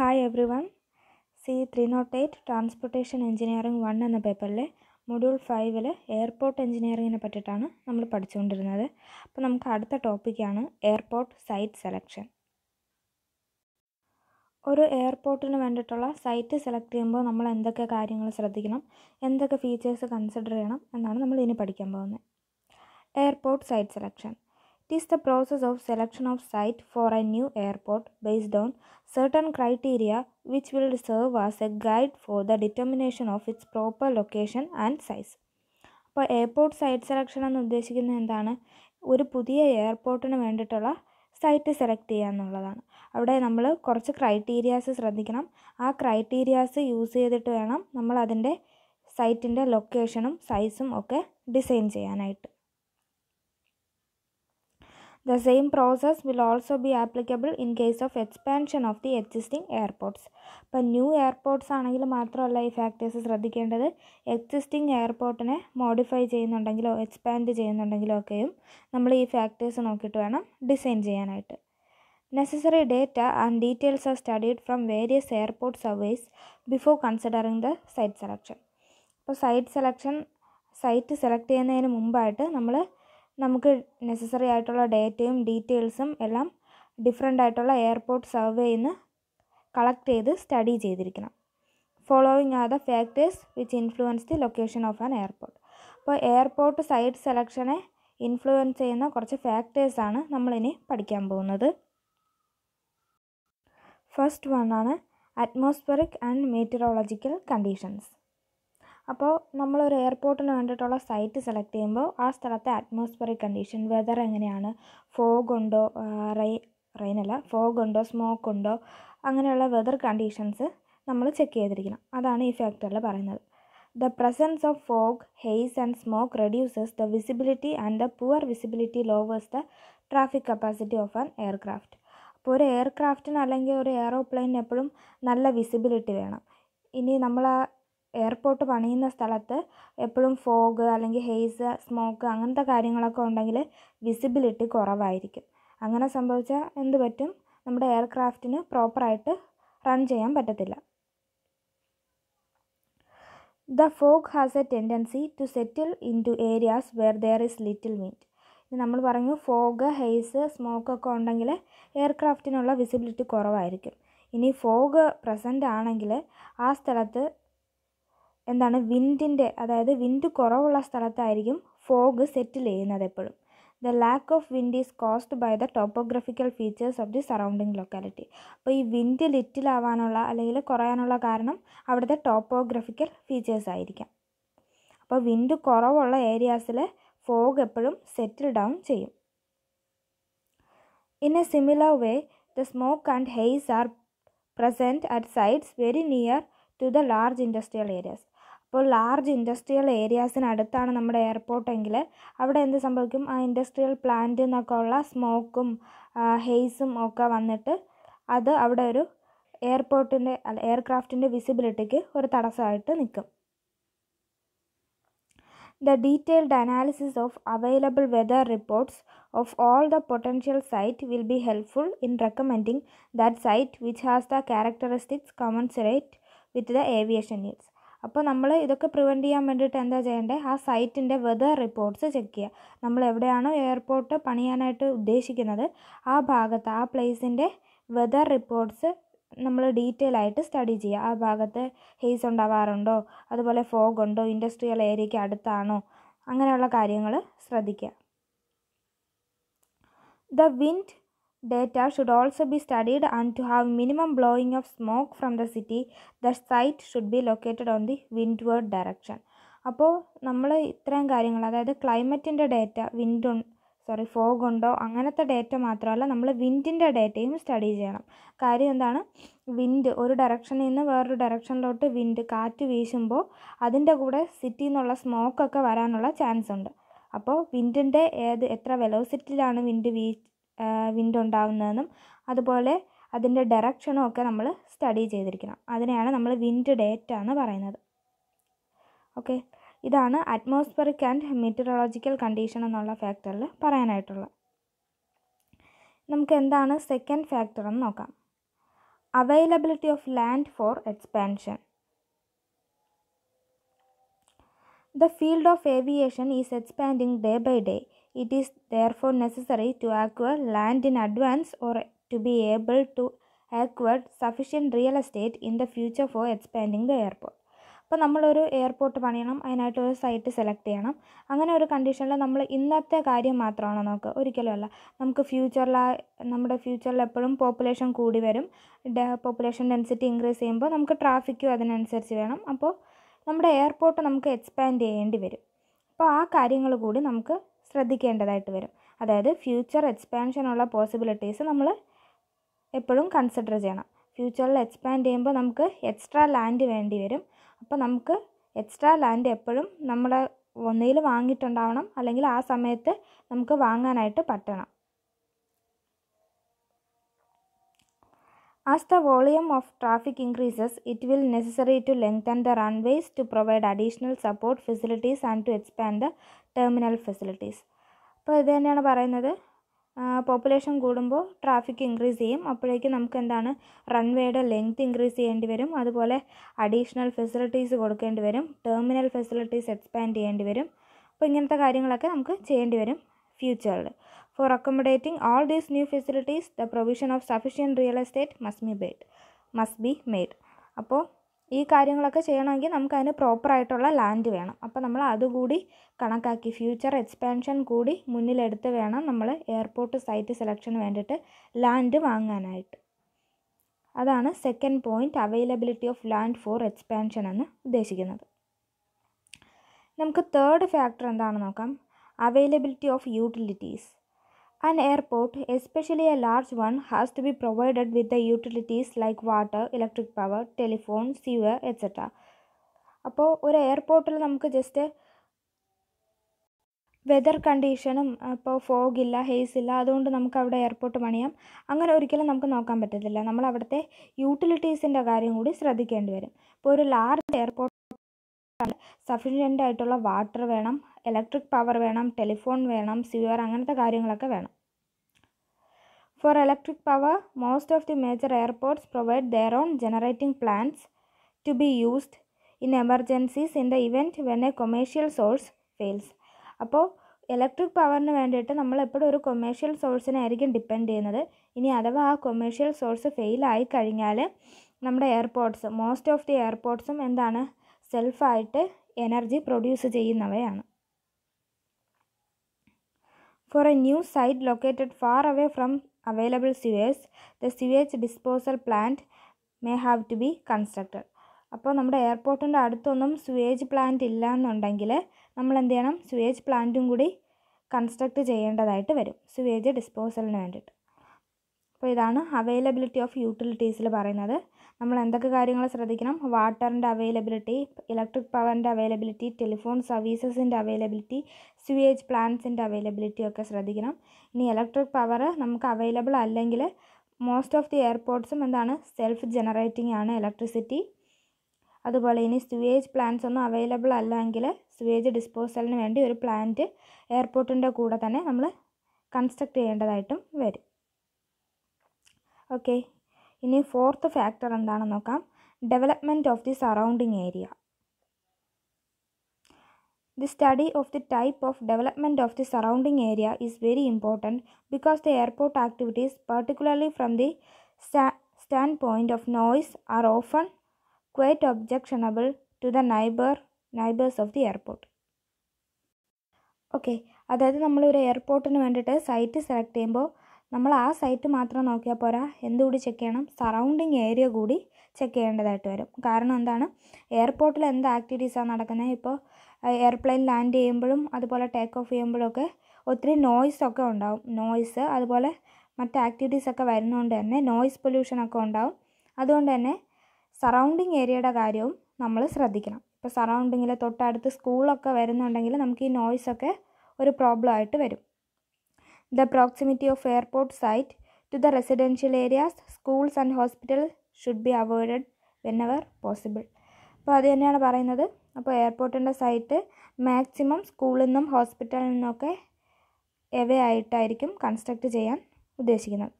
Hi everyone C three naught eight transportation engineering one എന്ന പേപ്പറിലെ module ഫൈവിൽ airport എഞ്ചിനീയറിങ്ങിനെ പറ്റിയിട്ടാണ് നമ്മൾ പഠിച്ചുകൊണ്ടിരുന്നത് അപ്പോൾ നമുക്ക് അടുത്ത ടോപ്പിക്കാണ് എയർപോർട്ട് സൈറ്റ് സെലക്ഷൻ ഒരു എയർപോർട്ടിന് വേണ്ടിയിട്ടുള്ള സൈറ്റ് സെലക്ട് ചെയ്യുമ്പോൾ നമ്മൾ എന്തൊക്കെ കാര്യങ്ങൾ ശ്രദ്ധിക്കണം എന്തൊക്കെ ഫീച്ചേഴ്സ് കൺസിഡർ ചെയ്യണം എന്നാണ് നമ്മൾ ഇനി പഠിക്കാൻ പോകുന്നത് airport site selection it is the process of selection of site for a new airport based on certain criteria which will serve as a guide for the determination of its proper location and size അപ്പോൾ airport site selection എന്ന് ഉദ്ദേശിക്കുന്നത് എന്താണ് ഒരു പുതിയ എയർപോർട്ടിന് വേണ്ടിയിട്ടുള്ള സൈറ്റ് select ചെയ്യുക എന്നുള്ളതാണ് അവിടെ നമ്മൾ കുറച്ച് ക്രൈറ്റീരിയാസ് ശ്രദ്ധിക്കണം ആ ക്രൈറ്റീരിയാസ് യൂസ് ചെയ്തിട്ട് വേണം നമ്മൾ അതിൻ്റെ സൈറ്റിൻ്റെ ലൊക്കേഷനും സൈസും ഒക്കെ ഡിസൈൻ ചെയ്യാനായിട്ട് The same process will also be applicable in case of expansion of the existing airports. ഇപ്പം ന്യൂ എയർപോർട്ട്സ് ആണെങ്കിൽ മാത്രമല്ല ഈ ഫാക്ടേഴ്സ് ശ്രദ്ധിക്കേണ്ടത് എക്സിസ്റ്റിംഗ് എയർപോർട്ടിനെ മോഡിഫൈ ചെയ്യുന്നുണ്ടെങ്കിലോ എക്സ്പാൻഡ് ചെയ്യുന്നുണ്ടെങ്കിലോ ഒക്കെയും നമ്മൾ ഈ ഫാക്ടേഴ്സ് നോക്കിയിട്ട് വേണം ഡിസൈൻ ചെയ്യാനായിട്ട് necessary data and details are studied from various airport surveys before considering the site selection അപ്പോൾ സൈറ്റ് സെലക്ഷൻ സൈറ്റ് സെലക്ട് ചെയ്യുന്നതിന് മുമ്പായിട്ട് നമ്മൾ നമുക്ക് നെസസറി ആയിട്ടുള്ള ഡേറ്റയും ഡീറ്റെയിൽസും എല്ലാം ഡിഫറെൻ്റ് ആയിട്ടുള്ള എയർപോർട്ട് സർവേയിൽ നിന്ന് കളക്ട് ചെയ്ത് സ്റ്റഡി ചെയ്തിരിക്കണം following are the factors which influence the location of an airport അപ്പോൾ എയർപോർട്ട് സൈറ്റ് സെലക്ഷനെ ഇൻഫ്ലുവൻസ് ചെയ്യുന്ന കുറച്ച് ഫാക്ടേഴ്സാണ് നമ്മളിനി പഠിക്കാൻ പോകുന്നത് ഫസ്റ്റ് വൺ ആണ് അറ്റ്മോസ്ഫറിക് ആൻഡ് മീറ്ററോളജിക്കൽ കണ്ടീഷൻസ് അപ്പോൾ നമ്മളൊരു എയർപോർട്ടിന് വേണ്ടിയിട്ടുള്ള സൈറ്റ് സെലക്ട് ചെയ്യുമ്പോൾ ആ സ്ഥലത്തെ അറ്റ്മോസ്ഫിയറിക് കണ്ടീഷൻ വെതർ എങ്ങനെയാണ് ഫോഗ് ഉണ്ടോ റെയിൻ റെയിൻ അല്ല ഫോഗ് ഉണ്ടോ സ്മോക്ക് ഉണ്ടോ അങ്ങനെയുള്ള വെതർ കണ്ടീഷൻസ് നമ്മൾ ചെക്ക് ചെയ്തിരിക്കണം അതാണ് ഈ ഫാക്ടറിൽ പറയുന്നത് the presence of fog haze and smoke reduces the visibility and the poor visibility lowers the traffic capacity of an aircraft അപ്പോൾ ഒരു എയർക്രാഫ്റ്റിന് അല്ലെങ്കിൽ ഒരു എയറോപ്ലെയിനിന് എപ്പോഴും നല്ല വിസിബിലിറ്റി വേണം ഇനി നമ്മൾ ആ എയർപോർട്ട് പണിയുന്ന സ്ഥലത്ത് എപ്പോഴും ഫോഗ് അല്ലെങ്കിൽ ഹെയ്സ് സ്മോക്ക് അങ്ങനത്തെ കാര്യങ്ങളൊക്കെ ഉണ്ടെങ്കിൽ വിസിബിലിറ്റി കുറവായിരിക്കും അങ്ങനെ സംഭവിച്ചാൽ എന്ത് പറ്റും നമ്മുടെ എയർക്രാഫ്റ്റിന് പ്രോപ്പറായിട്ട് റൺ ചെയ്യാൻ പറ്റത്തില്ല the fog has a tendency to settle into areas where there is little meet നമ്മൾ പറഞ്ഞു ഫോഗ് ഹെയ്സ് സ്മോക്ക് ഒക്കെ ഉണ്ടെങ്കിൽ എയർക്രാഫ്റ്റിനുള്ള വിസിബിലിറ്റി കുറവായിരിക്കും ഇനി ഫോഗ് പ്രസൻ്റ് ആണെങ്കിൽ ആ സ്ഥലത്ത് എന്താണ് വിൻഡിൻ്റെ അതായത് വിൻഡ് കുറവുള്ള സ്ഥലത്തായിരിക്കും ഫോഗ് സെറ്റിൽ ചെയ്യുന്നത് എപ്പോഴും the lack of wind is caused by the topographical features of the surrounding locality അപ്പോൾ ഈ വിൻഡ് ലിറ്റിലാവാനുള്ള അല്ലെങ്കിൽ കുറയാനുള്ള കാരണം അവിടുത്തെ ടോപ്പോഗ്രഫിക്കൽ ഫീച്ചേഴ്സ് ആയിരിക്കാം അപ്പോൾ വിൻഡ് കുറവുള്ള ഏരിയാസിൽ ഫോഗ് എപ്പോഴും സെറ്റിൽ ഡൗൺ ചെയ്യും in a similar way the smoke and haze are present at sides very near to the large industrial areas അപ്പോൾ ലാർജ് ഇൻഡസ്ട്രിയൽ ഏരിയാസിനടുത്താണ് നമ്മുടെ എയർപോർട്ടെങ്കിൽ അവിടെ എന്ത് സംഭവിക്കും ആ ഇൻഡസ്ട്രിയൽ പ്ലാന്റ് എന്നൊക്കെ ഉള്ള സ്മോക്കും ഹെയ്സും ഒക്കെ വന്നിട്ട് അത് അവിടെ ഒരു എയർപോർട്ടിൻ്റെ അല്ല എയർക്രാഫ്റ്റിൻ്റെ വിസിബിലിറ്റിക്ക് ഒരു തടസ്സമായിട്ട് നിൽക്കും the detailed analysis of available weather reports of all the potential site will be helpful in recommending that site which has the characteristics commensurate with the aviation needs അപ്പോൾ നമ്മൾ ഇതൊക്കെ പ്രിവെൻറ്റ് ചെയ്യാൻ വേണ്ടിയിട്ട് എന്താ ചെയ്യേണ്ടത് ആ സൈറ്റിൻ്റെ വെതർ റിപ്പോർട്ട്സ് ചെക്ക് ചെയ്യുക നമ്മൾ എവിടെയാണോ എയർപോർട്ട് പണിയാനായിട്ട് ഉദ്ദേശിക്കുന്നത് ആ ഭാഗത്ത് ആ പ്ലേസിൻ്റെ വെതർ റിപ്പോർട്ട്സ് നമ്മൾ ഡീറ്റെയിൽ ആയിട്ട് സ്റ്റഡി ചെയ്യുക ആ ഭാഗത്ത് ഹെയ്സ് ഉണ്ടാവാറുണ്ടോ അതുപോലെ ഫോഗ് ഉണ്ടോ ഇൻഡസ്ട്രിയൽ ഏരിയയ്ക്ക് അടുത്താണോ അങ്ങനെയുള്ള കാര്യങ്ങൾ ശ്രദ്ധിക്കുക the wind should also be be and to have minimum minimum of smoke from the city the site should be located on on windward direction അപ്പോൾ നമ്മൾ ഇത്രയും കാര്യങ്ങൾ അതായത് ക്ലൈമറ്റിൻ്റെ ഡേറ്റ വിൻഡ് സോറി ഫോഗ് ഉണ്ടോ അങ്ങനത്തെ ഡേറ്റ മാത്രമല്ല നമ്മൾ വിൻഡിൻ്റെ ഡേറ്റയും സ്റ്റഡി ചെയ്യണം കാര്യം എന്താണ് വിൻഡ് ഒരു ഡയറക്ഷനിൽ നിന്ന് വേറൊരു ഡയറക്ഷനിലോട്ട് വിൻഡ് കാറ്റ് വീശുമ്പോൾ അതിൻ്റെ കൂടെ സിറ്റിയിൽ നിന്നുള്ള സ്മോക്കൊക്കെ വരാനുള്ള ചാൻസ് ഉണ്ട് അപ്പോൾ വിൻഡിൻ്റെ ഏത് എത്ര വെലോസിറ്റിയിലാണ് വിൻഡ് വീ വിൻഡ് ഉണ്ടാകുന്നതെന്നും അതുപോലെ അതിൻ്റെ ഡയറക്ഷനും ഒക്കെ നമ്മൾ സ്റ്റഡി ചെയ്തിരിക്കണം അതിനെയാണ് നമ്മൾ വിൻഡ് ഡേറ്റ എന്ന് പറയുന്നത് ഓക്കെ ഇതാണ് അറ്റ്മോസ്ഫിയറിക് ആൻഡ് മെറ്റീരിയോളജിക്കൽ കണ്ടീഷൻ എന്നുള്ള ഫാക്ടറിൽ പറയാനായിട്ടുള്ളത് നമുക്ക് എന്താണ് സെക്കൻഡ് ഫാക്ടർ എന്ന് നോക്കാം availability of land for expansion the field of aviation is expanding day by day it is is for necessary to acquire land in advance or to be able to acquire sufficient real estate in the future for expanding the airport അപ്പോൾ നമ്മളൊരു airport പണിയണം അതിനായിട്ട് ഒരു site select ചെയ്യണം അങ്ങനെ ഒരു കണ്ടീഷനിൽ നമ്മൾ ഇന്നത്തെ കാര്യം മാത്രമാണ് നോക്കുക ഒരിക്കലും അല്ല നമുക്ക് ഫ്യൂച്ചറിൽ നമ്മുടെ ഫ്യൂച്ചറിൽ എപ്പോഴും പോപ്പുലേഷൻ കൂടി വരും പോപ്പുലേഷൻ ഡെൻസിറ്റി ഇൻക്രീസ് ചെയ്യുമ്പോൾ നമുക്ക് ട്രാഫിക്കും അതിനനുസരിച്ച് വേണം അപ്പോൾ നമ്മുടെ എയർപോർട്ട് നമുക്ക് എക്സ്പാൻഡ് ചെയ്യേണ്ടി വരും അപ്പോൾ ആ കാര്യങ്ങൾ കൂടി നമുക്ക് ശ്രദ്ധിക്കേണ്ടതായിട്ട് വരും അതായത് ഫ്യൂച്ചർ എക്സ്പാൻഷനുള്ള പോസിബിലിറ്റീസ് നമ്മൾ എപ്പോഴും കൺസിഡർ ചെയ്യണം ഫ്യൂച്ചറിൽ എക്സ്പാൻഡ് ചെയ്യുമ്പോൾ നമുക്ക് എക്സ്ട്രാ ലാൻഡ് വേണ്ടി വരും അപ്പോൾ നമുക്ക് എക്സ്ട്രാ ലാൻഡ് എപ്പോഴും നമ്മൾ ഒന്നിൽ വാങ്ങിയിട്ടുണ്ടാവണം അല്ലെങ്കിൽ ആ സമയത്ത് നമുക്ക് വാങ്ങാനായിട്ട് പറ്റണം as the volume of traffic increases it will necessary to length and the runways to provide additional support facilities and to expand the terminal facilities അപ്പോൾ ഇത് തന്നെയാണ് പറയുന്നത് പോപ്പുലേഷൻ കൂടുമ്പോൾ ട്രാഫിക് ഇൻക്രീസ് ചെയ്യും അപ്പോഴേക്കും നമുക്ക് എന്താണ് റൺവേയുടെ ലെങ്ത് ഇൻക്രീസ് ചെയ്യേണ്ടി വരും അതുപോലെ അഡീഷണൽ ഫെസിലിറ്റീസ് കൊടുക്കേണ്ടി വരും ടെർമിനൽ ഫെസിലിറ്റീസ് എക്സ്പാൻഡ് ചെയ്യേണ്ടി വരും അപ്പോൾ ഇങ്ങനത്തെ കാര്യങ്ങളൊക്കെ നമുക്ക് ചെയ്യേണ്ടി വരും ഫ്യൂച്ചറിൽ for accommodating all these new facilities, the provision of sufficient real estate must be ബേഡ് മസ്റ്റ് ബി മെയ്ഡ് അപ്പോൾ ഈ കാര്യങ്ങളൊക്കെ ചെയ്യണമെങ്കിൽ നമുക്ക് അതിന് പ്രോപ്പറായിട്ടുള്ള ലാൻഡ് വേണം അപ്പോൾ നമ്മൾ അതുകൂടി കണക്കാക്കി ഫ്യൂച്ചർ എക്സ്പാൻഷൻ കൂടി മുന്നിലെടുത്ത് വേണം നമ്മൾ എയർപോർട്ട് സൈറ്റ് സെലക്ഷന് വേണ്ടിയിട്ട് ലാൻഡ് വാങ്ങാനായിട്ട് അതാണ് second point availability of land for expansion എന്ന് ഉദ്ദേശിക്കുന്നത് നമുക്ക് തേർഡ് ഫാക്ടർ എന്താണെന്ന് നോക്കാം availability of utilities An airport, especially a large one, has to be provided with the utilities like water, electric power, telephone, sewer, etc. അപ്പോൾ ഒരു എയർപോർട്ടിൽ നമുക്ക് just weather കണ്ടീഷനും അപ്പോൾ ഫോഗില്ല ഹെയ്സ് ഇല്ല അതുകൊണ്ട് നമുക്ക് അവിടെ എയർപോർട്ട് പണിയാം അങ്ങനെ ഒരിക്കലും നമുക്ക് നോക്കാൻ പറ്റത്തില്ല നമ്മൾ അവിടുത്തെ യൂട്ടിലിറ്റീസിൻ്റെ കാര്യം കൂടി ശ്രദ്ധിക്കേണ്ടി വരും ഇപ്പോൾ ഒരു ലാർജ് എയർപോർട്ട് സഫിഷ്യൻ്റ് ആയിട്ടുള്ള വാട്ടർ വേണം ഇലക്ട്രിക് പവർ വേണം ടെലിഫോൺ വേണം സ്യൂർ അങ്ങനത്തെ കാര്യങ്ങളൊക്കെ വേണം for electric power most of the major airports provide their own generating plans to be used in emergencies in the event when a commercial source fails അപ്പോൾ electric പവറിന് വേണ്ടിയിട്ട് നമ്മൾ എപ്പോഴും ഒരു കൊമേഴ്ഷ്യൽ സോഴ്സിനായിരിക്കും ഡിപ്പെൻഡ് ചെയ്യുന്നത് ഇനി അഥവാ ആ കൊമേഴ്ഷ്യൽ സോഴ്സ് ഫെയിൽ ആയി കഴിഞ്ഞാൽ നമ്മുടെ എയർപോർട്ട്സ് മോസ്റ്റ് ഓഫ് ദി എയർപോർട്ട്സും എന്താണ് സെൽഫായിട്ട് എനർജി പ്രൊഡ്യൂസ് ചെയ്യുന്നവയാണ് for a new site located far away from available sewers the sewage disposal plant may have to be constructed അപ്പോൾ നമ്മുടെ എയർപോർട്ടിൻ്റെ അടുത്തൊന്നും സ്യുവേജ് പ്ലാന്റ് ഇല്ല എന്നുണ്ടെങ്കിൽ നമ്മൾ എന്ത് ചെയ്യണം സ്യുവേജ് പ്ലാന്റും കൂടി കൺസ്ട്രക്റ്റ് ചെയ്യേണ്ടതായിട്ട് വരും സ്യുവേജ് ഡിസ്പോസലിന് വേണ്ടിയിട്ട് അപ്പോൾ ഇതാണ് അവൈലബിലിറ്റി ഓഫ് യൂട്ടിലിറ്റീസിൽ പറയുന്നത് നമ്മൾ എന്തൊക്കെ കാര്യങ്ങൾ ശ്രദ്ധിക്കണം വാട്ടറിൻ്റെ അവൈലബിലിറ്റി ഇലക്ട്രിക് പവറിൻ്റെ അവൈലബിലിറ്റി ടെലിഫോൺ സർവീസസിൻ്റെ അവൈലബിലിറ്റി സ്യൂവേജ് പ്ലാന്റ്സിൻ്റെ അവൈലബിലിറ്റി ഒക്കെ ശ്രദ്ധിക്കണം ഇനി ഇലക്ട്രിക് പവർ നമുക്ക് അവൈലബിൾ അല്ലെങ്കിൽ മോസ്റ്റ് ഓഫ് ദി എയർപോർട്ട്സും എന്താണ് സെൽഫ് ജനറേറ്റിംഗ് ആണ് ഇലക്ട്രിസിറ്റി അതുപോലെ ഇനി സ്യൂവേജ് പ്ലാന്റ്സ് ഒന്നും അവൈലബിൾ അല്ലെങ്കിൽ സ്യൂവേജ് ഡിസ്പോസലിന് വേണ്ടി ഒരു പ്ലാന്റ് എയർപോർട്ടിൻ്റെ കൂടെ തന്നെ നമ്മൾ കൺസ്ട്രക്ട് ചെയ്യേണ്ടതായിട്ടും വരും ഓക്കെ ഇനി ഫോർത്ത് ഫാക്ടർ എന്താണെന്ന് നോക്കാം development of the surrounding area the study of the type of development of the surrounding area is very important because the airport activities particularly from the standpoint of noise are often quite objectionable to the neighbour neighbours of the airport okay അതായത് നമ്മളൊരു എയർപോർട്ടിന് വേണ്ടിയിട്ട് site select ചെയ്യുമ്പോൾ നമ്മൾ ആ site മാത്രം നോക്കിയാൽ പോരാ എന്തുകൂടി ചെക്ക് ചെയ്യണം സറൗണ്ടിങ് ഏരിയ കൂടി ചെക്ക് ചെയ്യേണ്ടതായിട്ട് വരും കാരണം എന്താണ് എയർപോർട്ടിൽ എന്ത് ആക്ടിവിറ്റീസാണ് നടക്കുന്നത് ഇപ്പോൾ എയർപ്ലെയിൻ ലാൻഡ് ചെയ്യുമ്പോഴും അതുപോലെ ടേക്ക് ഓഫ് ചെയ്യുമ്പോഴൊക്കെ ഒത്തിരി നോയ്സ് ഒക്കെ ഉണ്ടാവും നോയ്സ് അതുപോലെ മറ്റ് ആക്ടിവിറ്റീസ് ഒക്കെ വരുന്നതുകൊണ്ട് തന്നെ നോയ്സ് പൊല്യൂഷൻ ഒക്കെ ഉണ്ടാവും അതുകൊണ്ട് തന്നെ സറൗണ്ടിങ് ഏരിയയുടെ കാര്യവും നമ്മൾ ശ്രദ്ധിക്കണം ഇപ്പോൾ സറൗണ്ടിങ്ങിൽ തൊട്ടടുത്ത് സ്കൂളൊക്കെ വരുന്നുണ്ടെങ്കിൽ നമുക്ക് ഈ നോയ്സൊക്കെ ഒരു പ്രോബ്ലം ആയിട്ട് വരും the proximity of airport site to the residential areas, schools and hospitals should be avoided whenever possible. അപ്പോൾ അത് തന്നെയാണ് പറയുന്നത് അപ്പോൾ എയർപോർട്ടിൻ്റെ സൈറ്റ് മാക്സിമം സ്കൂളിൽ നിന്നും ഹോസ്പിറ്റലിൽ നിന്നൊക്കെ എവേ ആയിട്ടായിരിക്കും കൺസ്ട്രക്റ്റ് ചെയ്യാൻ ഉദ്ദേശിക്കുന്നത്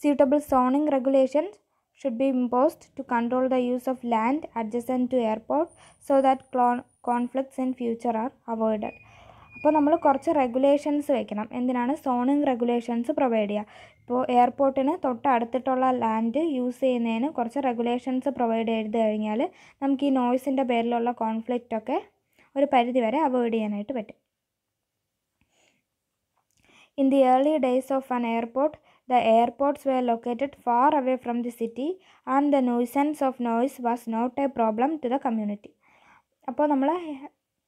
suitable zoning regulations should be imposed to control the use of land adjacent to airport so that conflicts in future are avoided അപ്പോൾ നമ്മൾ കുറച്ച് റെഗുലേഷൻസ് വെക്കണം എന്തിനാണ് സോണിങ് റെഗുലേഷൻസ് പ്രൊവൈഡ് ചെയ്യുക ഇപ്പോൾ എയർപോർട്ടിന് തൊട്ടടുത്തിട്ടുള്ള ലാൻഡ് യൂസ് ചെയ്യുന്നതിന് കുറച്ച് റെഗുലേഷൻസ് പ്രൊവൈഡ് ചെയ്ത് കഴിഞ്ഞാൽ നമുക്ക് ഈ നോയ്സിൻ്റെ പേരിലുള്ള കോൺഫ്ലിക്റ്റൊക്കെ ഒരു പരിധി വരെ അവോയ്ഡ് ചെയ്യാനായിട്ട് പറ്റും in the early days of an airport the airports were located far away from the city and the nuisance of noise was not a problem to the community അപ്പോൾ നമ്മൾ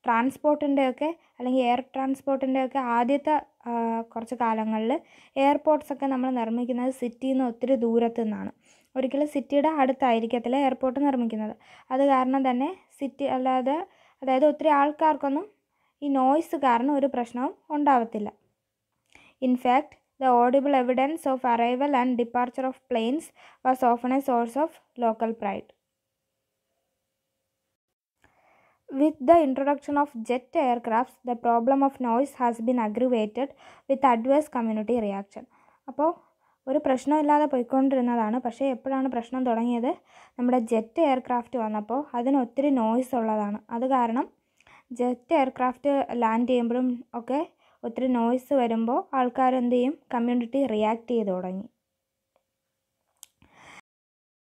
ട്രാൻസ്പോർട്ടിൻ്റെയൊക്കെ അല്ലെങ്കിൽ എയർ ട്രാൻസ്പോർട്ടിൻ്റെയൊക്കെ ആദ്യത്തെ കുറച്ച് കാലങ്ങളിൽ എയർപോർട്ട്സൊക്കെ നമ്മൾ നിർമ്മിക്കുന്നത് സിറ്റിയിൽ നിന്ന് ഒത്തിരി ദൂരത്തു നിന്നാണ് ഒരിക്കലും സിറ്റിയുടെ അടുത്തായിരിക്കത്തില്ല എയർപോർട്ട് നിർമ്മിക്കുന്നത് അത് കാരണം തന്നെ സിറ്റി അല്ലാതെ അതായത് ഒത്തിരി ആൾക്കാർക്കൊന്നും ഈ നോയ്സ് കാരണം ഒരു പ്രശ്നവും ഉണ്ടാവത്തില്ല in fact the audible evidence of arrival and departure of planes was often a source of local pride with the introduction of jet aircrafts, the problem of noise has been aggravated with adverse community reaction അപ്പോൾ ഒരു പ്രശ്നമില്ലാതെ പോയിക്കൊണ്ടിരുന്നതാണ് പക്ഷേ എപ്പോഴാണ് പ്രശ്നം തുടങ്ങിയത് നമ്മുടെ jet aircraft വന്നപ്പോൾ അതിന് ഒത്തിരി നോയ്സ് ഉള്ളതാണ് അത് കാരണം ജെറ്റ് എയർക്രാഫ്റ്റ് ലാൻഡ് ചെയ്യുമ്പോഴും ഒക്കെ ഒത്തിരി നോയ്സ് വരുമ്പോൾ ആൾക്കാർ എന്ത് ചെയ്യും കമ്മ്യൂണിറ്റി റിയാക്ട് ചെയ്ത് തുടങ്ങി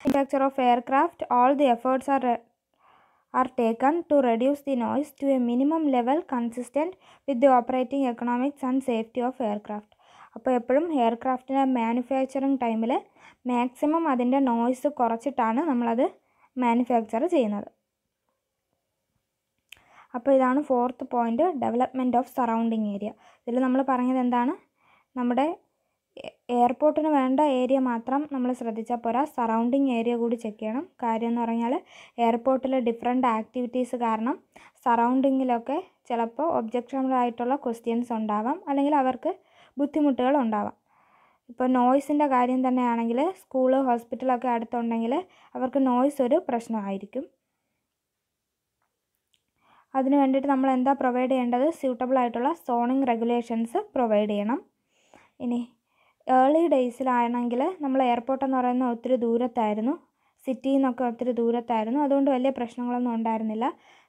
ഇൻഫ്രാക്ചർ of aircraft all the efforts are are taken to reduce the noise to a minimum level consistent with the operating economics and safety of aircraft. അപ്പോൾ എപ്പോഴും എയർക്രാഫ്റ്റിൻ്റെ മാനുഫാക്ചറിങ് ടൈമിൽ മാക്സിമം അതിൻ്റെ നോയ്സ് കുറച്ചിട്ടാണ് നമ്മളത് മാനുഫാക്ചർ ചെയ്യുന്നത് അപ്പോൾ ഇതാണ് fourth point development of surrounding area ഇതിൽ നമ്മൾ പറഞ്ഞത് എന്താണ് നമ്മുടെ എയർപോർട്ടിന് വേണ്ട ഏരിയ മാത്രം നമ്മൾ ശ്രദ്ധിച്ചാൽ പോരാ സറൗണ്ടിങ് ഏരിയ കൂടി ചെക്ക് ചെയ്യണം കാര്യം എന്ന് പറഞ്ഞാൽ എയർപോർട്ടിൽ ഡിഫറെൻ്റ് ആക്ടിവിറ്റീസ് കാരണം സറൗണ്ടിങ്ങിലൊക്കെ ചിലപ്പോൾ ഒബ്ജക്ഷനായിട്ടുള്ള ക്വസ്റ്റ്യൻസ് ഉണ്ടാവാം അല്ലെങ്കിൽ അവർക്ക് ബുദ്ധിമുട്ടുകൾ ഉണ്ടാവാം ഇപ്പോൾ നോയ്സിൻ്റെ കാര്യം തന്നെയാണെങ്കിൽ സ്കൂള് ഹോസ്പിറ്റലൊക്കെ അടുത്തുണ്ടെങ്കിൽ അവർക്ക് നോയ്സ് ഒരു പ്രശ്നമായിരിക്കും അതിന് വേണ്ടിയിട്ട് നമ്മൾ എന്താ പ്രൊവൈഡ് ചെയ്യേണ്ടത് സ്യൂട്ടബിൾ ആയിട്ടുള്ള സോണിങ് റെഗുലേഷൻസ് പ്രൊവൈഡ് ചെയ്യണം ഇനി ഏർലി ഡേയ്സിലാണെങ്കിൽ നമ്മൾ എയർപോർട്ടെന്ന് പറയുന്ന ഒത്തിരി ദൂരത്തായിരുന്നു സിറ്റിയിൽ നിന്നൊക്കെ ഒത്തിരി ദൂരത്തായിരുന്നു അതുകൊണ്ട് വലിയ പ്രശ്നങ്ങളൊന്നും ഉണ്ടായിരുന്നില്ല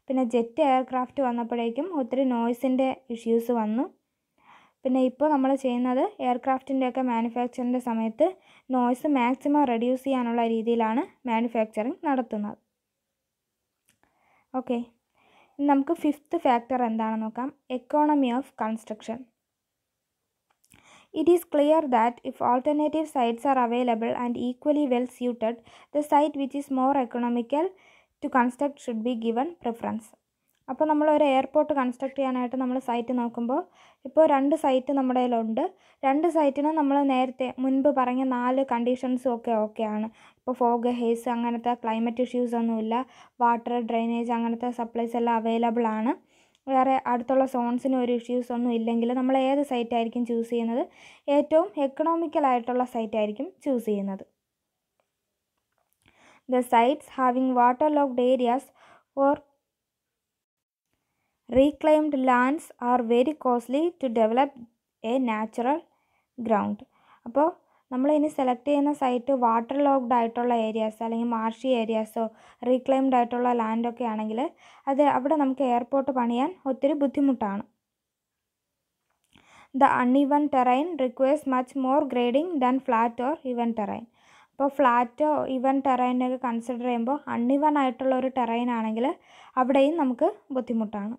പിന്നെ ജെറ്റ് എയർക്രാഫ്റ്റ് വന്നപ്പോഴേക്കും ഒത്തിരി നോയ്സിൻ്റെ ഇഷ്യൂസ് വന്നു പിന്നെ ഇപ്പോൾ നമ്മൾ ചെയ്യുന്നത് എയർക്രാഫ്റ്റിൻ്റെയൊക്കെ മാനുഫാക്ചറിൻ്റെ സമയത്ത് നോയ്സ് മാക്സിമം റെഡ്യൂസ് ചെയ്യാനുള്ള രീതിയിലാണ് മാനുഫാക്ചറിങ് നടത്തുന്നത് ഓക്കെ നമുക്ക് ഫിഫ്ത്ത് ഫാക്ടർ എന്താണെന്ന് നോക്കാം economy of construction it is clear that if alternative sites are available and equally well suited the site which is more economical to construct should be given preference അപ്പോൾ നമ്മൾ ഒരു airport construct ചെയ്യാനായിട്ട് നമ്മൾ site നോക്കുമ്പോൾ ഇപ്പോൾ രണ്ട് site നമ്മുടെ കയ്യിലുണ്ട് രണ്ട് സൈറ്റിനും നമ്മൾ നേരത്തെ മുൻപ് പറഞ്ഞ നാല് കണ്ടീഷൻസും ഒക്കെ ഓക്കെയാണ് ഇപ്പോൾ ഫോഗ് ഹേസ് അങ്ങനത്തെ ക്ലൈമറ്റ് ഇഷ്യൂസ് ഒന്നുമില്ല വാട്ടർ ഡ്രെയിനേജ് അങ്ങനത്തെ സപ്ലൈസ് എല്ലാം അവൈലബിൾ ആണ് വേറെ അടുത്തുള്ള സോൺസിന് ഒരു ഇഷ്യൂസ് ഒന്നും ഇല്ലെങ്കിൽ നമ്മൾ ഏത് സൈറ്റായിരിക്കും ചൂസ് ചെയ്യുന്നത് ഏറ്റവും എക്കണോമിക്കലായിട്ടുള്ള സൈറ്റായിരിക്കും ചൂസ് ചെയ്യുന്നത് the sites having waterlogged areas or reclaimed lands are very costly to develop a natural ground അപ്പോൾ നമ്മൾ ഇനി സെലക്ട് ചെയ്യുന്ന സൈറ്റ് വാട്ടർ ലോക്ഡ് ആയിട്ടുള്ള ഏരിയാസ് അല്ലെങ്കിൽ മാർഷി ഏരിയാസോ റീക്ലെയിംഡ് ആയിട്ടുള്ള ലാൻഡൊക്കെ ആണെങ്കിൽ അത് അവിടെ നമുക്ക് എയർപോർട്ട് പണിയാൻ ഒത്തിരി ബുദ്ധിമുട്ടാണ് the uneven terrain requires much more grading than flat or even terrain അപ്പോൾ ഫ്ലാറ്റോ ഇവൻ ടെറൈനൊക്കെ കൺസിഡർ ചെയ്യുമ്പോൾ അൺഇവൻ ആയിട്ടുള്ള ഒരു ടെറൈൻ ആണെങ്കിൽ അവിടെയും നമുക്ക് ബുദ്ധിമുട്ടാണ്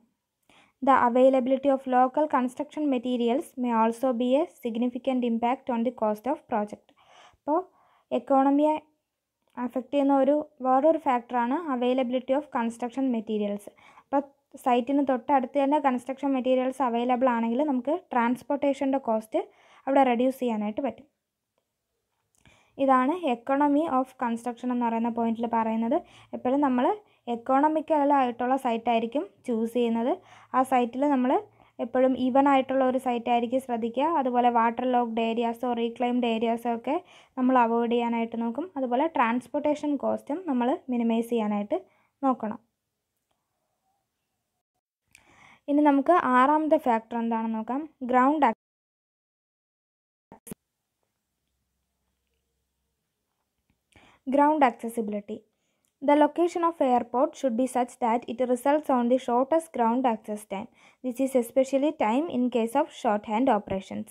the availability of local construction materials may also be a significant impact on the cost of project അപ്പോൾ എക്കോണമിയെ അഫക്റ്റ് ചെയ്യുന്ന ഒരു വേറൊരു ഫാക്ടറാണ് അവൈലബിലിറ്റി ഓഫ് കൺസ്ട്രക്ഷൻ മെറ്റീരിയൽസ് അപ്പോൾ സൈറ്റിന് തൊട്ടടുത്ത് തന്നെ കൺസ്ട്രക്ഷൻ മെറ്റീരിയൽസ് അവൈലബിൾ ആണെങ്കിൽ നമുക്ക് ട്രാൻസ്പോർട്ടേഷൻ്റെ കോസ്റ്റ് അവിടെ റെഡ്യൂസ് ചെയ്യാനായിട്ട് പറ്റും ഇതാണ് എക്കണോമി ഓഫ് കൺസ്ട്രക്ഷൻ എന്ന് പറയുന്ന പോയിന്റിൽ പറയുന്നത് എപ്പോഴും നമ്മൾ എക്കോണമിക്കൽ ആയിട്ടുള്ള സൈറ്റായിരിക്കും ചൂസ് ചെയ്യുന്നത് ആ സൈറ്റിൽ നമ്മൾ എപ്പോഴും ഈവൻ ആയിട്ടുള്ള ഒരു സൈറ്റായിരിക്കും ശ്രദ്ധിക്കുക അതുപോലെ വാട്ടർ ലോക്ഡ് ഏരിയാസോ റീക്ലൈംഡ് ഏരിയാസോ ഒക്കെ നമ്മൾ അവോയ്ഡ് ചെയ്യാനായിട്ട് നോക്കും അതുപോലെ ട്രാൻസ്പോർട്ടേഷൻ കോസ്റ്റും നമ്മൾ മിനിമൈസ് ചെയ്യാനായിട്ട് നോക്കണം ഇനി നമുക്ക് ആറാമത്തെ ഫാക്ടർ എന്താണെന്ന് നോക്കാം ground ground accessibility The location of airport should be such that it results on the shortest ground access time. This is especially time in case of hand operations.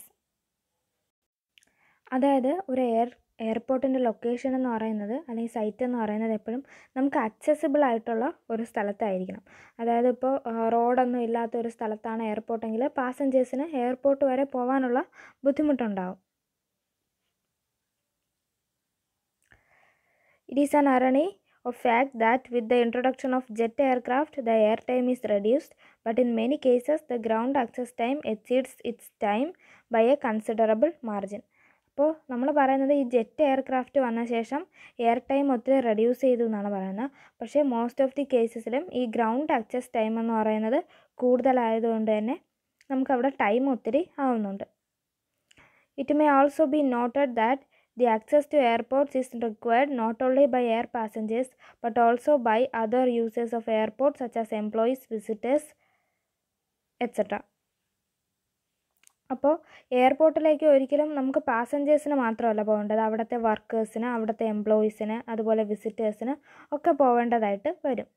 അതായത് ഒരു എയർ എയർപോർട്ടിൻ്റെ ലൊക്കേഷൻ എന്ന് പറയുന്നത് അല്ലെങ്കിൽ site എന്ന് പറയുന്നത് എപ്പോഴും നമുക്ക് അക്സസിബിൾ ആയിട്ടുള്ള ഒരു സ്ഥലത്തായിരിക്കണം അതായത് ഇപ്പോൾ റോഡൊന്നും ഇല്ലാത്ത ഒരു സ്ഥലത്താണ് എയർപോർട്ടെങ്കിൽ പാസഞ്ചേഴ്സിന് എയർപോർട്ട് വരെ പോകാനുള്ള ബുദ്ധിമുട്ടുണ്ടാവും ഇറ്റ് ഈസ് ആൻ അരണി of fact that with the introduction of jet aircraft, the air time is reduced, but in many cases, the ground access time exceeds its time by a considerable margin. അപ്പോൾ നമ്മൾ പറയുന്നത് ഈ jet aircraft വന്ന ശേഷം air time ഒത്തിരി reduce ചെയ്തു എന്നാണ് പറയുന്നത് പക്ഷേ മോസ്റ്റ് ഓഫ് ദി കേസസിലും ഈ ഗ്രൗണ്ട് അക്സസ് ടൈം എന്ന് പറയുന്നത് കൂടുതലായതുകൊണ്ട് തന്നെ നമുക്കവിടെ ടൈം ഒത്തിരി ആവുന്നുണ്ട് it may also be noted that the access to airports is required not only by air passengers but also by other users of airports such as employees visitors etcetera അപ്പോൾ എയർപോർട്ടിലേക്ക് ഒരിക്കലും നമുക്ക് പാസഞ്ചേഴ്സിന് മാത്രമല്ല പോകേണ്ടത് അവിടുത്തെ വർക്കേഴ്സിന് അവിടുത്തെ എംപ്ലോയീസിന് അതുപോലെ വിസിറ്റേഴ്സിന് ഒക്കെ പോകേണ്ടതായിട്ട് വരും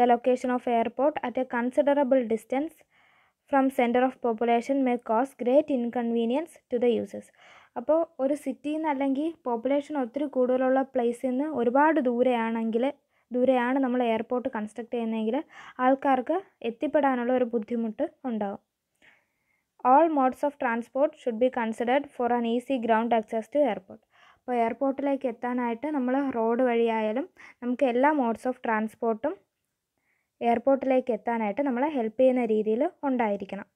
the location of airport at a considerable distance from centre of population may cause great inconvenience to the users അപ്പോൾ ഒരു സിറ്റിയിൽ നിന്ന് അല്ലെങ്കിൽ പോപ്പുലേഷൻ ഒത്തിരി കൂടുതലുള്ള പ്ലേസിൽ നിന്ന് ഒരുപാട് ദൂരെയാണെങ്കിൽ ദൂരെയാണ് നമ്മൾ എയർപോർട്ട് കൺസ്ട്രക്ട് ചെയ്യുന്നതെങ്കിൽ ആൾക്കാർക്ക് എത്തിപ്പെടാനുള്ള ഒരു ബുദ്ധിമുട്ട് ഉണ്ടാവും all modes of transport should be considered for an easy ground access to airport അപ്പോൾ എയർപോർട്ടിലേക്ക് എത്താനായിട്ട് നമ്മൾ റോഡ് വഴിയായാലും നമുക്ക് എല്ലാ മോഡ്സ് ഓഫ് ട്രാൻസ്പോർട്ടും എയർപോർട്ടിലേക്ക് എത്താനായിട്ട് നമ്മളെ ഹെൽപ്പ് ചെയ്യുന്ന രീതിയിൽ ഉണ്ടായിരിക്കണം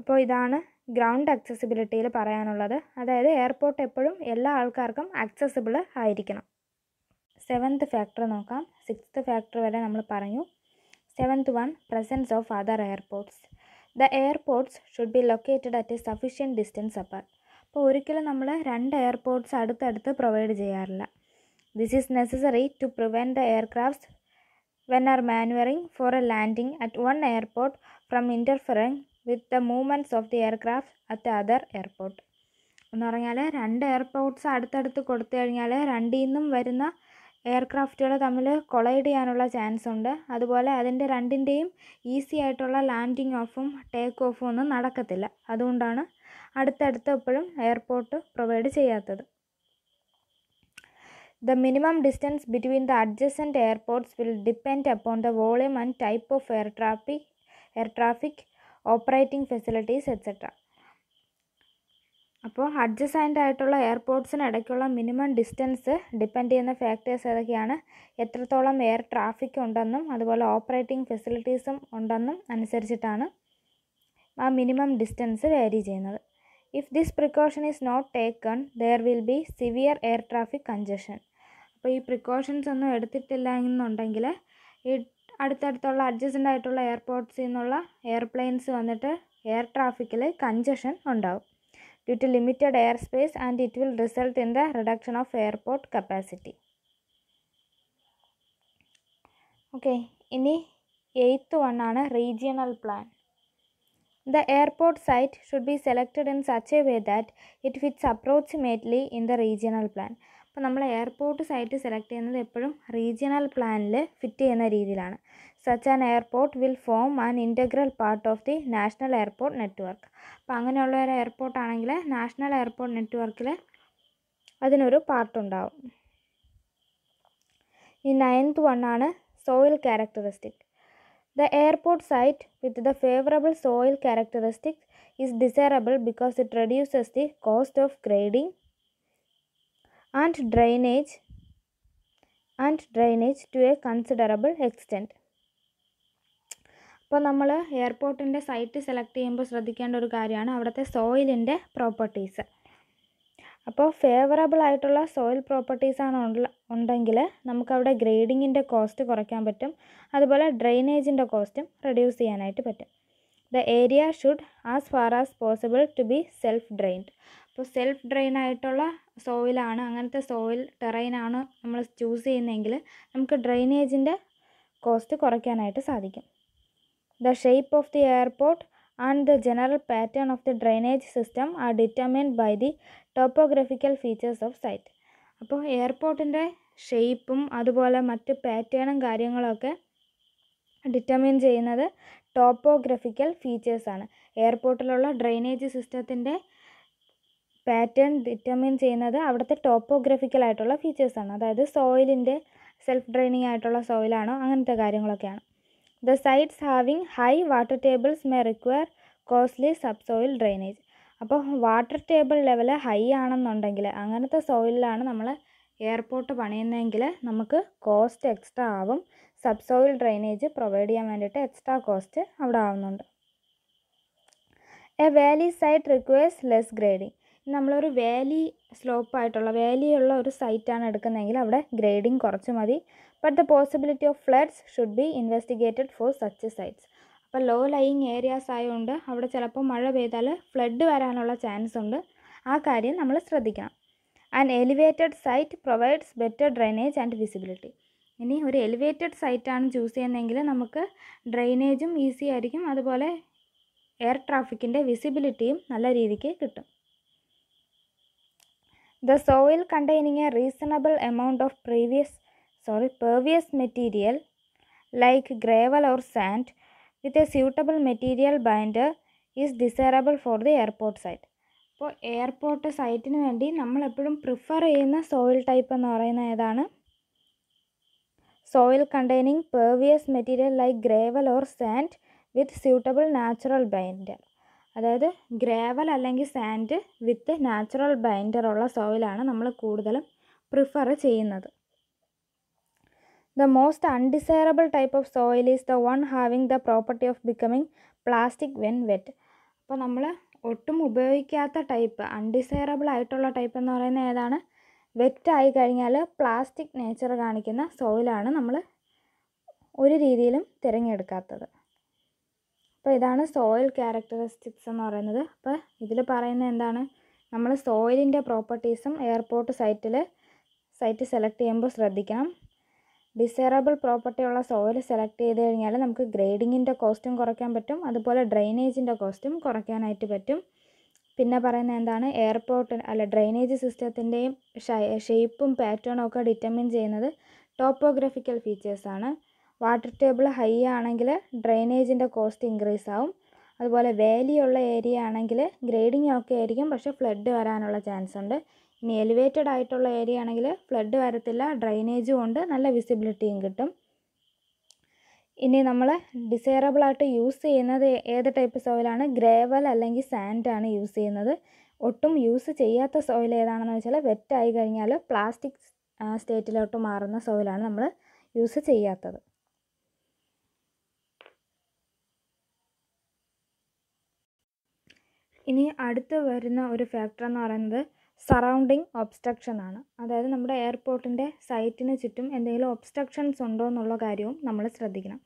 അപ്പോൾ ഇതാണ് ഗ്രൗണ്ട് അക്സസിബിലിറ്റിയിൽ പറയാനുള്ളത് അതായത് എയർപോർട്ട് എപ്പോഴും എല്ലാ ആൾക്കാർക്കും അക്സസിബിൾ ആയിരിക്കണം സെവൻത്ത് ഫാക്ടർ നോക്കാം സിക്സ്ത്ത് ഫാക്ടർ വരെ നമ്മൾ പറഞ്ഞു seventh one presence of other airports the airports should be located at a sufficient distance apart അപ്പോൾ ഒരിക്കലും നമ്മൾ രണ്ട് എയർപോർട്ട്സ് അടുത്തടുത്ത് പ്രൊവൈഡ് ചെയ്യാറില്ല this is necessary to prevent the aircrafts when are manoeuvring for a landing at one airport from interfering with the movements of the aircraft at other airport എന്ന് പറഞ്ഞാൽ രണ്ട് airports അടുത്തടുത്ത് കൊടുത്തു കഴിഞ്ഞാൽ രണ്ടിൽ നിന്നും വരുന്ന എയർക്രാഫ്റ്റുകൾ തമ്മിൽ കൊളൈഡ് ചെയ്യാനുള്ള ചാൻസ് ഉണ്ട് അതുപോലെ അതിൻ്റെ രണ്ടിൻ്റെയും ഈസി ആയിട്ടുള്ള ലാൻഡിങ് ഓഫും ടേക്ക് ഓഫും ഒന്നും നടക്കത്തില്ല അതുകൊണ്ടാണ് അടുത്തടുത്ത് എപ്പോഴും എയർപോർട്ട് പ്രൊവൈഡ് ചെയ്യാത്തത് the minimum distance between the adjacent airports will depend upon the volume and type of air traffic air traffic operating facilities etcetera അപ്പോൾ അഡ്ജസൈൻ്റ് ആയിട്ടുള്ള എയർപോർട്ട്സിന് ഇടയ്ക്കുള്ള മിനിമം ഡിസ്റ്റൻസ് ഡിപ്പെൻഡ് ചെയ്യുന്ന ഫാക്ടേഴ്സ് ഏതൊക്കെയാണ് എത്രത്തോളം എയർ ട്രാഫിക് ഉണ്ടെന്നും അതുപോലെ ഓപ്പറേറ്റിംഗ് ഫെസിലിറ്റീസും ഉണ്ടെന്നും അനുസരിച്ചിട്ടാണ് ആ മിനിമം ഡിസ്റ്റൻസ് വേരി ചെയ്യുന്നത് if this precaution is not taken there will be severe air traffic congestion അപ്പോൾ ഈ പ്രിക്കോഷൻസ് ഒന്നും എടുത്തിട്ടില്ല എന്നുണ്ടെങ്കിൽ ഈ അടുത്തടുത്തുള്ള അഡ്ജസ്റ്റൻ്റ് ആയിട്ടുള്ള എയർപോർട്ട്സിൽ നിന്നുള്ള എയർപ്ലെയിൻസ് വന്നിട്ട് എയർ ട്രാഫിക്കിൽ കൺജഷൻ ഉണ്ടാവും due to limited airspace and it will result in the reduction of airport capacity okay ഇനി എയ്ത്ത് വൺ ആണ് regional plan the airport site should be selected in such a way that it fits approximately in the regional plan അപ്പോൾ നമ്മൾ airport site select ചെയ്യുന്നത് എപ്പോഴും regional പ്ലാനിൽ fit ചെയ്യുന്ന രീതിയിലാണ് such an airport will form an integral part of the national airport network അപ്പോൾ അങ്ങനെയുള്ള ഒരു എയർപോർട്ട് ആണെങ്കിൽ നാഷണൽ എയർപോർട്ട് നെറ്റ്വർക്കിൽ അതിനൊരു പാർട്ടുണ്ടാവും ഈ നയൻത് ആണ് soil characteristic the airport site with the favourable soil characteristics is desirable because it reduces the cost of grading and drainage and drainage to a considerable extent അപ്പോൾ നമ്മൾ എയർപോർട്ടിൻ്റെ site select ചെയ്യുമ്പോൾ ശ്രദ്ധിക്കേണ്ട ഒരു കാര്യമാണ് അവിടുത്തെ സോയിലിൻ്റെ പ്രോപ്പർട്ടീസ് അപ്പോൾ ഫേവറബിൾ ആയിട്ടുള്ള സോയിൽ പ്രോപ്പർട്ടീസാണ് ഉണ്ടെങ്കിൽ നമുക്കവിടെ ഗ്രേഡിങ്ങിൻ്റെ കോസ്റ്റ് കുറയ്ക്കാൻ പറ്റും അതുപോലെ ഡ്രെയിനേജിൻ്റെ കോസ്റ്റും റെഡ്യൂസ് ചെയ്യാനായിട്ട് പറ്റും the area should as far as possible to be self drained അപ്പോൾ സെൽഫ് ഡ്രെയിൻ ആയിട്ടുള്ള സോയിലാണ് അങ്ങനത്തെ സോയിൽ ടെറൈനാണ് നമ്മൾ ചൂസ് ചെയ്യുന്നതെങ്കിൽ നമുക്ക് ഡ്രെയിനേജിൻ്റെ കോസ്റ്റ് കുറയ്ക്കാനായിട്ട് സാധിക്കും the shape of the airport and the general pattern of the drainage system are determined by the topographical features of site അപ്പോൾ എയർപോർട്ടിൻ്റെ ഷേപ്പും അതുപോലെ മറ്റ് പാറ്റേണും കാര്യങ്ങളൊക്കെ ഡിറ്റർമിൻ ചെയ്യുന്നത് ടോപ്പോഗ്രഫിക്കൽ ഫീച്ചേഴ്സാണ് എയർപോർട്ടിലുള്ള ഡ്രെയിനേജ് സിസ്റ്റത്തിൻ്റെ പാറ്റേൺ ഡിറ്റർമിൻ ചെയ്യുന്നത് അവിടുത്തെ ടോപ്പോഗ്രഫിക്കൽ ആയിട്ടുള്ള ഫീച്ചേഴ്സാണ് അതായത് സോയിലിൻ്റെ സെൽഫ് ഡ്രെയിനിങ് ആയിട്ടുള്ള സോയിലാണോ അങ്ങനത്തെ കാര്യങ്ങളൊക്കെയാണ് the sites having high water tables may require costly subsoil drainage അപ്പോൾ വാട്ടർ ടേബിൾ ലെവൽ ഹൈ ആണെന്നുണ്ടെങ്കിൽ അങ്ങനത്തെ സോയിലാണ് നമ്മൾ എയർപോർട്ട് പണിയുന്നതെങ്കിൽ നമുക്ക് കോസ്റ്റ് എക്സ്ട്രാ ആവും സബ് സോയിൽ ഡ്രെയിനേജ് പ്രൊവൈഡ് ചെയ്യാൻ വേണ്ടിയിട്ട് എക്സ്ട്രാ കോസ്റ്റ് അവിടെ ആവുന്നുണ്ട് a valley site requires less grading നമ്മളൊരു വാലി സ്ലോപ്പായിട്ടുള്ള വാലിയുള്ള ഒരു സൈറ്റാണ് എടുക്കുന്നതെങ്കിൽ അവിടെ ഗ്രേഡിങ് കുറച്ച് മതി but the possibility of floods should be investigated for such sites അപ്പോൾ ലോ ലൈയിങ് ഏരിയാസ് ആയതുകൊണ്ട് അവിടെ ചിലപ്പോൾ മഴ പെയ്താൽ ഫ്ലഡ് വരാനുള്ള ചാൻസ് ഉണ്ട് ആ കാര്യം നമ്മൾ ശ്രദ്ധിക്കണം and elevated site provides better drainage and visibility ഇനി ഒരു എലിവേറ്റഡ് സൈറ്റാണ് ചൂസ് ചെയ്യുന്നതെങ്കിൽ നമുക്ക് ഡ്രെയിനേജും ഈസി ആയിരിക്കും അതുപോലെ എയർ ട്രാഫിക്കിൻ്റെ വിസിബിലിറ്റിയും നല്ല രീതിക്ക് കിട്ടും the soil containing a reasonable amount of previous sorry pervious material like gravel or sand with a suitable material binder is desirable for the airport site അപ്പോൾ എയർപോർട്ട് സൈറ്റിന് വേണ്ടി നമ്മളെപ്പോഴും പ്രിഫർ ചെയ്യുന്ന സോയിൽ ടൈപ്പ് എന്ന് പറയുന്ന ഏതാണ് soil containing pervious material like gravel or sand with suitable natural binder അതായത് gravel അല്ലെങ്കിൽ സാൻഡ് വിത്ത് നാച്ചുറൽ ബൈൻഡർ ഉള്ള സോയിലാണ് നമ്മൾ കൂടുതലും പ്രിഫർ ചെയ്യുന്നത് the most undesirable type of soil is the one having the property of becoming plastic when wet അപ്പോൾ നമ്മൾ ഒട്ടും ഉപയോഗിക്കാത്ത ടൈപ്പ് അൺഡിസൈറബിൾ ആയിട്ടുള്ള ടൈപ്പ് എന്ന് പറയുന്നത് ഏതാണ് വെറ്റ് ആയി കഴിഞ്ഞാൽ പ്ലാസ്റ്റിക് നേച്ചർ കാണിക്കുന്ന സോയിലാണ് നമ്മൾ ഒരു രീതിയിലും തിരഞ്ഞെടുക്കാത്തത് അപ്പോൾ ഇതാണ് സോയിൽ ക്യാരക്ടറിസ്റ്റിക്സ് എന്ന് പറയുന്നത് അപ്പോൾ ഇതിൽ പറയുന്നത് എന്താണ് നമ്മൾ സോയിലിൻ്റെ പ്രോപ്പർട്ടീസും എയർപോർട്ട് സൈറ്റിൽ സൈറ്റ് സെലക്ട് ചെയ്യുമ്പോൾ ശ്രദ്ധിക്കണം ഡിസേറബിൾ പ്രോപ്പർട്ടി ഉള്ള സോയിൽ സെലക്ട് ചെയ്ത് കഴിഞ്ഞാൽ നമുക്ക് ഗ്രേഡിങ്ങിൻ്റെ കോസ്റ്റും കുറയ്ക്കാൻ പറ്റും അതുപോലെ ഡ്രെയിനേജിൻ്റെ കോസ്റ്റും കുറയ്ക്കാനായിട്ട് പറ്റും പിന്നെ പറയുന്നത് എന്താണ് എയർപോർട്ട് അല്ല ഡ്രെയിനേജ് സിസ്റ്റത്തിൻ്റെയും ഷേപ്പും പാറ്റേണും ഒക്കെ ഡിറ്റർമിൻ ചെയ്യുന്നത് ടോപ്പോഗ്രഫിക്കൽ ഫീച്ചേഴ്സാണ് വാട്ടർ ടേബിൾ ഹൈ ആണെങ്കിൽ ഡ്രെയിനേജിൻ്റെ കോസ്റ്റ് ഇൻക്രീസ് ആവും അതുപോലെ വേലിയുള്ള ഏരിയ ആണെങ്കിൽ ഗ്രേഡിങ് ഒക്കെ ആയിരിക്കും പക്ഷെ ഫ്ലഡ് വരാനുള്ള ചാൻസ് ഉണ്ട് ഇനി എലിവേറ്റഡ് ആയിട്ടുള്ള ഏരിയ ആണെങ്കിൽ ഫ്ലഡ് വരത്തില്ല ഡ്രെയിനേജും ഉണ്ട് നല്ല വിസിബിലിറ്റിയും കിട്ടും ഇനി നമ്മൾ ഡിസൈറബിളായിട്ട് ആയിട്ട് യൂസ് ചെയ്യുന്നത് ഏത് ടൈപ്പ് സോയിലാണ് ഗ്രേവൽ അല്ലെങ്കിൽ സാൻഡാണ് യൂസ് ചെയ്യുന്നത് ഒട്ടും യൂസ് ചെയ്യാത്ത സോയിൽ ഏതാണെന്ന് വെച്ചാൽ വെറ്റായി കഴിഞ്ഞാൽ പ്ലാസ്റ്റിക് സ്റ്റേറ്റിലോട്ട് മാറുന്ന സോയിലാണ് നമ്മൾ യൂസ് ചെയ്യാത്തത് ഇനി അടുത്ത് വരുന്ന ഒരു ഫാക്ടർ എന്ന് പറയുന്നത് സറൗണ്ടിങ് ഒബ്സ്ട്രക്ഷൻ ആണ് അതായത് നമ്മുടെ എയർപോർട്ടിൻ്റെ സൈറ്റിന് ചുറ്റും എന്തെങ്കിലും ഒബ്സ്ട്രക്ഷൻസ് ഉണ്ടോ എന്നുള്ള കാര്യവും നമ്മൾ ശ്രദ്ധിക്കണം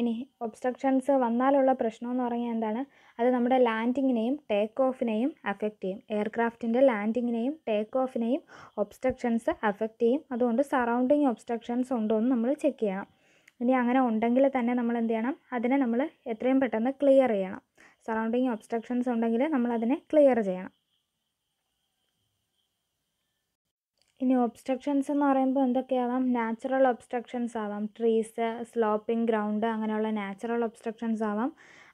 ഇനി ഒബ്സ്ട്രക്ഷൻസ് വന്നാലുള്ള പ്രശ്നം എന്ന് പറഞ്ഞാൽ എന്താണ് അത് നമ്മുടെ ലാൻഡിങ്ങിനെയും ടേക്ക് ഓഫിനെയും അഫക്റ്റ് ചെയ്യും എയർക്രാഫ്റ്റിൻ്റെ ലാൻഡിങ്ങിനെയും ടേക്ക് ഓഫിനെയും ഒബ്സ്ട്രക്ഷൻസ് അഫക്റ്റ് ചെയ്യും അതുകൊണ്ട് സറൗണ്ടിങ് ഒബ്സ്ട്രക്ഷൻസ് ഉണ്ടോ എന്ന് നമ്മൾ ചെക്ക് ചെയ്യണം ഇനി അങ്ങനെ ഉണ്ടെങ്കിൽ തന്നെ നമ്മൾ എന്ത് ചെയ്യണം അതിനെ നമ്മൾ എത്രയും പെട്ടെന്ന് ക്ലിയർ ചെയ്യണം സറൗണ്ടിങ് ഒബ്സ്ട്രക്ഷൻസ് ഉണ്ടെങ്കിൽ അതിനെ ക്ലിയർ ചെയ്യണം ഇനി ഒബ്സ്ട്രക്ഷൻസ് എന്ന് പറയുമ്പോൾ എന്തൊക്കെയാവാം നാച്ചുറൽ ഒബ്സ്ട്രക്ഷൻസ് ആവാം ട്രീസ് സ്ലോപ്പിംഗ് ഗ്രൗണ്ട് അങ്ങനെയുള്ള നാച്ചുറൽ ഒബ്സ്ട്രക്ഷൻസ് ആവാം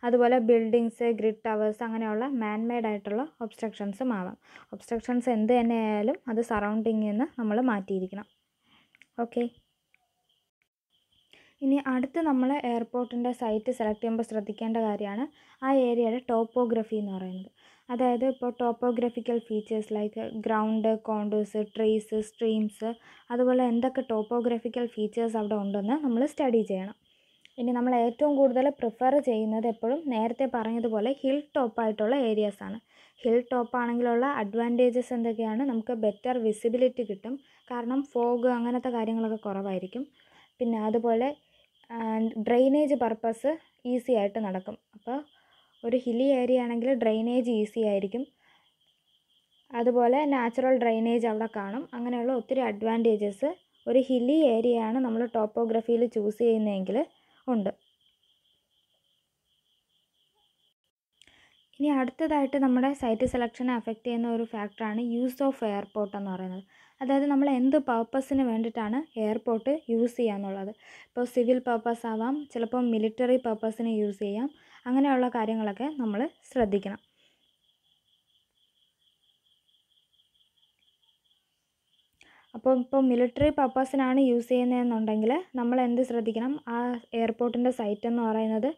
അതുപോലെ ബിൽഡിങ്സ് ഗ്രിഡ് ടവേഴ്സ് അങ്ങനെയുള്ള മാൻമെയ്ഡ് ആയിട്ടുള്ള ഒബ്സ്ട്രക്ഷൻസും ആവാം ഒബ്സ്ട്രക്ഷൻസ് എന്ത് തന്നെയായാലും അത് സറൗണ്ടിങ്ങിൽ നിന്ന് നമ്മൾ മാറ്റിയിരിക്കണം ഓക്കെ ഇനി അടുത്ത് നമ്മൾ എയർപോർട്ടിൻ്റെ സൈറ്റ് സെലക്ട് ചെയ്യുമ്പോൾ ശ്രദ്ധിക്കേണ്ട കാര്യമാണ് ആ ഏരിയയുടെ ടോപ്പോഗ്രഫി എന്ന് പറയുന്നത് അതായത് ഇപ്പോൾ topographical features like ground contours trees streams അതുപോലെ എന്തൊക്കെ ടോപ്പോഗ്രഫിക്കൽ ഫീച്ചേഴ്സ് അവിടെ ഉണ്ടെന്ന് നമ്മൾ സ്റ്റഡി ചെയ്യണം ഇനി നമ്മൾ ഏറ്റവും കൂടുതൽ പ്രിഫർ ചെയ്യുന്നത് എപ്പോഴും നേരത്തെ പറഞ്ഞതുപോലെ ഹിൽ ടോപ്പായിട്ടുള്ള ഏരിയാസാണ് ഹിൽ ടോപ്പാണെങ്കിലുള്ള അഡ്വാൻറ്റേജസ് എന്തൊക്കെയാണ് നമുക്ക് ബെറ്റർ വിസിബിലിറ്റി കിട്ടും കാരണം ഫോഗ് അങ്ങനത്തെ കാര്യങ്ങളൊക്കെ കുറവായിരിക്കും പിന്നെ അതുപോലെ ഡ്രെയിനേജ് പർപ്പസ് ഈസി ആയിട്ട് നടക്കും അപ്പോൾ ഒരു ഹില്ലി ഏരിയ ആണെങ്കിൽ ഡ്രെയിനേജ് ഈസി ആയിരിക്കും അതുപോലെ നാച്ചുറൽ ഡ്രെയിനേജ് അവിടെ കാണും അങ്ങനെയുള്ള ഒത്തിരി അഡ്വാൻറ്റേജസ് ഒരു ഹില്ലി ഏരിയ ആണ് നമ്മൾ ടോപ്പോഗ്രഫിയിൽ ചൂസ് ചെയ്യുന്നതെങ്കിൽ ഉണ്ട് ഇനി അടുത്തതായിട്ട് നമ്മുടെ സൈറ്റ് സെലക്ഷനെ അഫക്റ്റ് ചെയ്യുന്ന ഒരു ഫാക്ടറാണ് യൂസ് ഓഫ് എയർപോർട്ട് എന്ന് പറയുന്നത് അതായത് നമ്മൾ എന്ത് പർപ്പസിന് വേണ്ടിയിട്ടാണ് എയർപോർട്ട് യൂസ് ചെയ്യുക എന്നുള്ളത് ഇപ്പോൾ സിവിൽ പർപ്പസ് ആവാം ചിലപ്പോൾ മിലിറ്ററി പർപ്പസിന് യൂസ് ചെയ്യാം അങ്ങനെയുള്ള കാര്യങ്ങളൊക്കെ നമ്മൾ ശ്രദ്ധിക്കണം അപ്പോൾ ഇപ്പോൾ മിലിറ്ററി പർപ്പസിനാണ് യൂസ് ചെയ്യുന്നതെന്നുണ്ടെങ്കിൽ നമ്മൾ എന്ത് ശ്രദ്ധിക്കണം ആ എയർപോർട്ടിൻ്റെ സൈറ്റ് എന്ന് പറയുന്നത്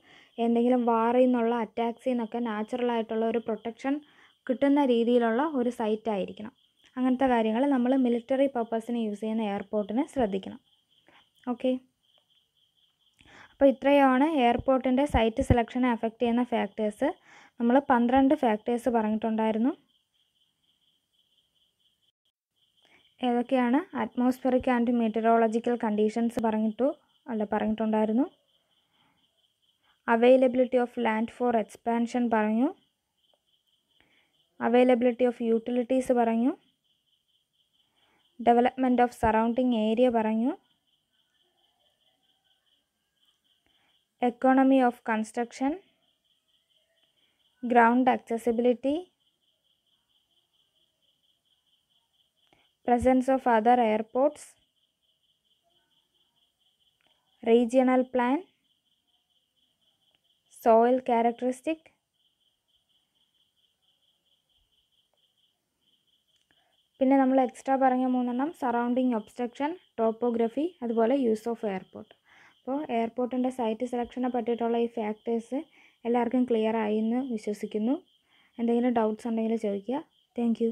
എന്തെങ്കിലും വാറിൽ നിന്നുള്ള അറ്റാക്സിൽ നിന്നൊക്കെ നാച്ചുറലായിട്ടുള്ള ഒരു പ്രൊട്ടക്ഷൻ കിട്ടുന്ന രീതിയിലുള്ള ഒരു സൈറ്റ് ആയിരിക്കണം അങ്ങനത്തെ കാര്യങ്ങൾ നമ്മൾ മിലിറ്ററി പർപ്പസിന് യൂസ് ചെയ്യുന്ന എയർപോർട്ടിനെ ശ്രദ്ധിക്കണം ഓക്കെ അപ്പോൾ ഇത്രയാണ് എയർപോർട്ടിൻ്റെ സൈറ്റ് സെലക്ഷനെ അഫക്റ്റ് ചെയ്യുന്ന ഫാക്ടേഴ്സ് നമ്മൾ പന്ത്രണ്ട് ഫാക്ടേഴ്സ് പറഞ്ഞിട്ടുണ്ടായിരുന്നു ഏതൊക്കെയാണ് അറ്റ്മോസ്ഫിയറിക് ആൻഡ് മെറ്ററോളജിക്കൽ കണ്ടീഷൻസ് പറഞ്ഞിട്ടു അല്ല പറഞ്ഞിട്ടുണ്ടായിരുന്നു availability of land for expansion പറഞ്ഞു അവൈലബിലിറ്റി ഓഫ് യൂട്ടിലിറ്റീസ് പറഞ്ഞു development of surrounding area economy of construction ground accessibility presence of other airport regional plan soil characteristics പിന്നെ നമ്മൾ എക്സ്ട്രാ പറഞ്ഞ മൂന്നെണ്ണം സറൗണ്ടിങ് ഒബ്സ്ട്രക്ഷൻ ടോപ്പോഗ്രഫി അതുപോലെ യൂസ് ഓഫ് എയർപോർട്ട് അപ്പോൾ എയർപോർട്ടിൻ്റെ site സെലക്ഷനെ പറ്റിയിട്ടുള്ള ഈ ഫാക്ടേഴ്സ് എല്ലാവർക്കും ക്ലിയർ ആയി എന്ന് വിശ്വസിക്കുന്നു എന്തെങ്കിലും ഡൗട്ട്സ് ഉണ്ടെങ്കിൽ ചോദിക്കുക താങ്ക്